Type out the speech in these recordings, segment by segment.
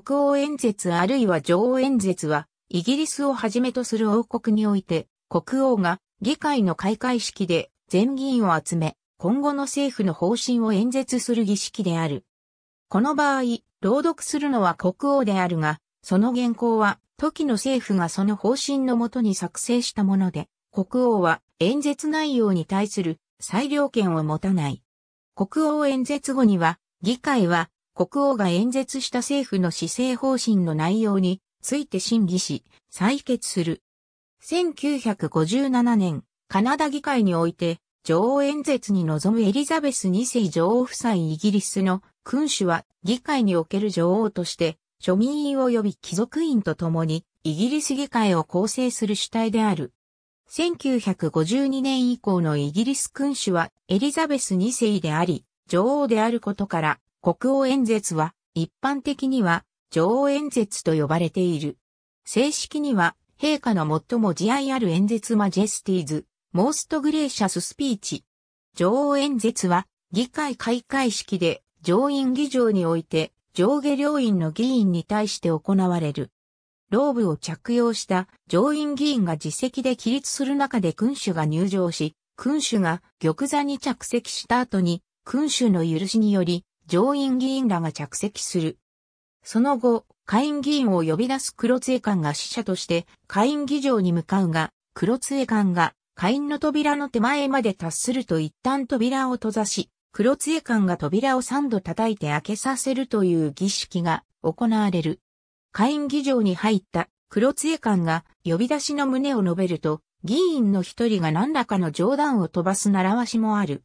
国王演説あるいは女王演説は、イギリスをはじめとする王国において、国王が議会の開会式で全議員を集め、今後の政府の方針を演説する儀式である。この場合、朗読するのは国王であるが、その原稿は、時の政府がその方針のもとに作成したもので、国王は演説内容に対する裁量権を持たない。国王演説後には、議会は国王が演説した政府の施政方針の内容について審議し、採決する。1957年、カナダ議会において、女王演説に臨むエリザベス2世女王夫妻イギリスの君主は議会における女王として庶民員及び貴族院と共にイギリス議会を構成する主体である。1952年以降のイギリス君主はエリザベス2世であり女王であることから国王演説は一般的には女王演説と呼ばれている。正式には陛下の最も慈愛ある演説マジェスティーズ、モーストグレーシャススピーチ。女王演説は議会開会式で上院議場において上下両院の議員に対して行われる。ローブを着用した上院議員が自席で起立する中で君主が入場し、君主が玉座に着席した後に君主の許しにより上院議員らが着席する。その後、下院議員を呼び出す黒杖官が使者として下院議場に向かうが、黒杖官が下院の扉の手前まで達すると一旦扉を閉ざし、黒杖官が扉を3度叩いて開けさせるという儀式が行われる。下院議場に入った黒杖官が呼び出しの胸を述べると、議員の一人が何らかの冗談を飛ばす習わしもある。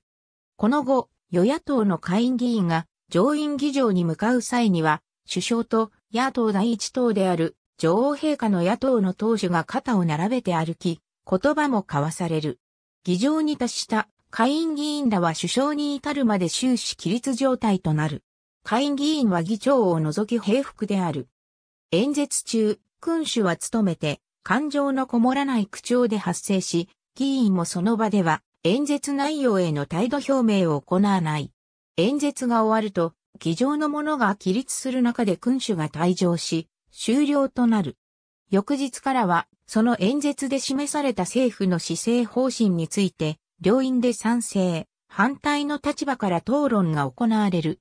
この後、与野党の下院議員が上院議場に向かう際には、首相と野党第一党である女王陛下の野党の党首が肩を並べて歩き、言葉も交わされる。議場に達した下院議員らは首相に至るまで終始規律状態となる。下院議員は議長を除き平服である。演説中、君主は務めて、感情のこもらない口調で発声し、議員もその場では演説内容への態度表明を行わない。演説が終わると、議場の者が起立する中で君主が退場し、終了となる。翌日からは、その演説で示された政府の施政方針について、両院で賛成、反対の立場から討論が行われる。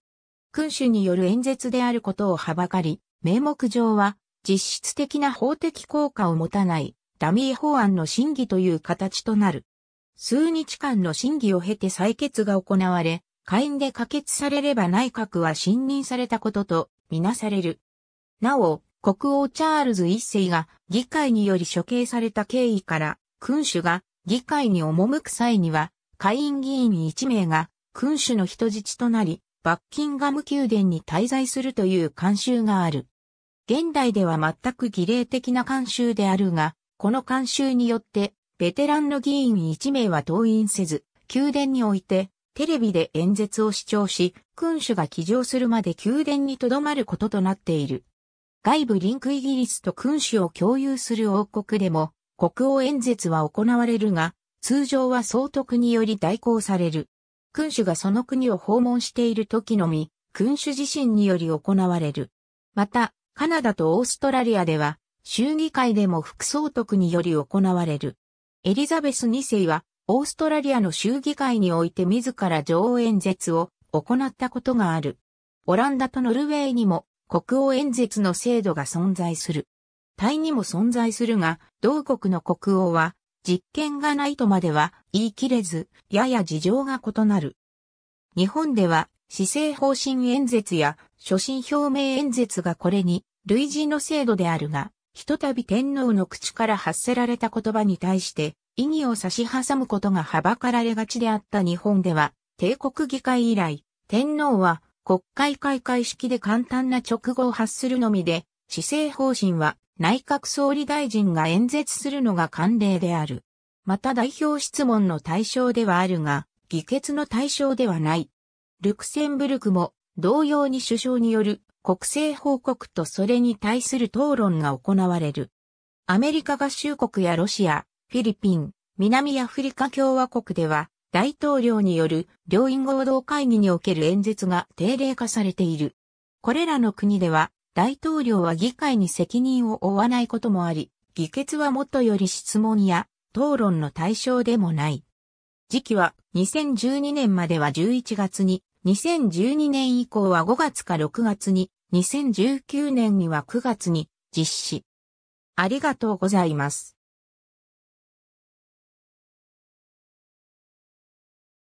君主による演説であることをはばかり、名目上は、実質的な法的効果を持たない、ダミー法案の審議という形となる。数日間の審議を経て採決が行われ、下院で可決されれば内閣は信任されたこととみなされる。なお、国王チャールズ一世が議会により処刑された経緯から、君主が議会に赴く際には、下院議員一名が君主の人質となり、バッキンガム宮殿に滞在するという慣習がある。現代では全く儀礼的な慣習であるが、この慣習によって、ベテランの議員一名は登院せず、宮殿においてテレビで演説を主張し、君主が帰乗するまで宮殿に留まることとなっている。外部リンクイギリスと君主を共有する王国でも、国王演説は行われるが、通常は総督により代行される。君主がその国を訪問している時のみ、君主自身により行われる。また、カナダとオーストラリアでは、衆議会でも副総督により行われる。エリザベス2世は、オーストラリアの州議会において自ら女王演説を行ったことがある。オランダとノルウェーにも国王演説の制度が存在する。タイにも存在するが、同国の国王は実権がないとまでは言い切れず、やや事情が異なる。日本では、施政方針演説や所信表明演説がこれに類似の制度であるが、ひとたび天皇の口から発せられた言葉に対して、意義を差し挟むことがはばかられがちであった日本では、帝国議会以来、天皇は国会開会式で簡単な直後を発するのみで、施政方針は内閣総理大臣が演説するのが慣例である。また代表質問の対象ではあるが、議決の対象ではない。ルクセンブルクも同様に首相による国政報告とそれに対する討論が行われる。アメリカ合衆国やロシア、フィリピン、南アフリカ共和国では、大統領による両院合同会議における演説が定例化されている。これらの国では、大統領は議会に責任を負わないこともあり、議決はもとより質問や討論の対象でもない。時期は2012年までは11月に、2012年以降は5月か6月に、2019年には9月に実施。ありがとうございます。